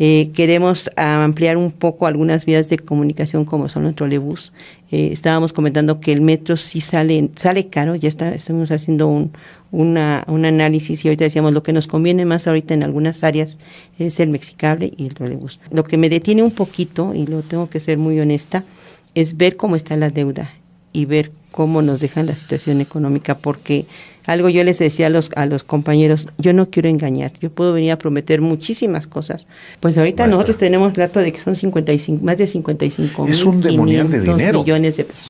Eh, queremos ah, ampliar un poco algunas vías de comunicación como son el trolebús. Eh, estábamos comentando que el metro sí sale, sale caro, ya está, estamos haciendo un, un análisis y ahorita decíamos lo que nos conviene más ahorita en algunas áreas es el mexicable y el trolebús. Lo que me detiene un poquito, y lo tengo que ser muy honesta, es ver cómo está la deuda y ver cómo nos dejan la situación económica, porque algo yo les decía a los, a los compañeros, yo no quiero engañar, yo puedo venir a prometer muchísimas cosas. Pues ahorita nosotros tenemos dato de que son 55, más de 55 es mil millones de pesos.